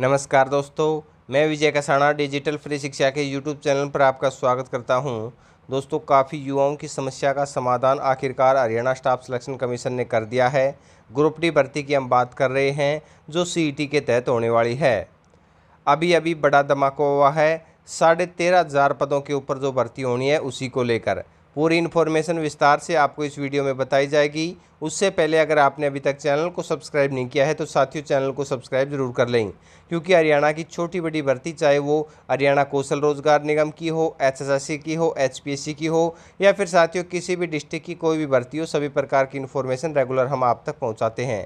नमस्कार दोस्तों मैं विजय कसाणा डिजिटल फ्री शिक्षा के यूट्यूब चैनल पर आपका स्वागत करता हूं दोस्तों काफ़ी युवाओं की समस्या का समाधान आखिरकार हरियाणा स्टाफ सिलेक्शन कमीशन ने कर दिया है ग्रुप डी भर्ती की हम बात कर रहे हैं जो सीईटी e के तहत होने वाली है अभी अभी बड़ा धमाका हुआ है साढ़े तेरह हज़ार पदों के ऊपर जो भर्ती होनी है उसी को लेकर पूरी इन्फॉर्मेशन विस्तार से आपको इस वीडियो में बताई जाएगी उससे पहले अगर आपने अभी तक चैनल को सब्सक्राइब नहीं किया है तो साथियों चैनल को सब्सक्राइब जरूर कर लें क्योंकि हरियाणा की छोटी बड़ी भर्ती चाहे वो हरियाणा कौशल रोजगार निगम की हो एसएससी की हो एचपीएससी की हो या फिर साथियों किसी भी डिस्ट्रिक्ट की कोई भी भर्ती हो सभी प्रकार की इन्फॉर्मेशन रेगुलर हम आप तक पहुँचाते हैं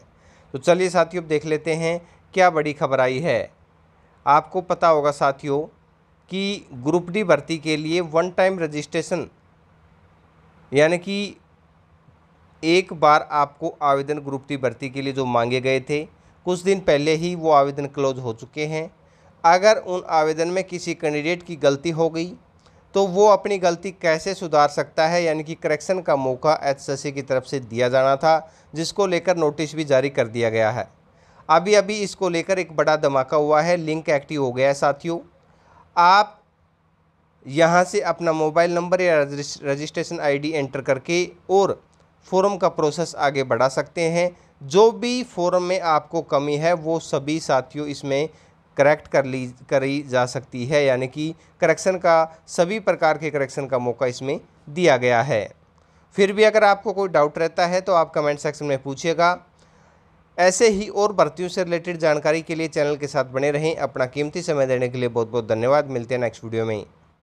तो चलिए साथियों देख लेते हैं क्या बड़ी खबर आई है आपको पता होगा साथियों कि ग्रुप डी भर्ती के लिए वन टाइम रजिस्ट्रेशन यानी कि एक बार आपको आवेदन ग्रुप टी भर्ती के लिए जो मांगे गए थे कुछ दिन पहले ही वो आवेदन क्लोज हो चुके हैं अगर उन आवेदन में किसी कैंडिडेट की गलती हो गई तो वो अपनी गलती कैसे सुधार सकता है यानी कि करेक्शन का मौका एच की तरफ से दिया जाना था जिसको लेकर नोटिस भी जारी कर दिया गया है अभी अभी इसको लेकर एक बड़ा धमाका हुआ है लिंक एक्टिव हो गया है साथियों आप यहाँ से अपना मोबाइल नंबर या रजिस्ट्रेशन आईडी एंटर करके और फॉर्म का प्रोसेस आगे बढ़ा सकते हैं जो भी फॉर्म में आपको कमी है वो सभी साथियों इसमें करेक्ट कर ली करी जा सकती है यानी कि करेक्शन का सभी प्रकार के करेक्शन का मौका इसमें दिया गया है फिर भी अगर आपको कोई डाउट रहता है तो आप कमेंट सेक्शन में पूछिएगा ऐसे ही और भर्तियों से रिलेटेड जानकारी के लिए चैनल के साथ बने रहें अपना कीमती समय देने के लिए बहुत बहुत धन्यवाद मिलते हैं नेक्स्ट वीडियो में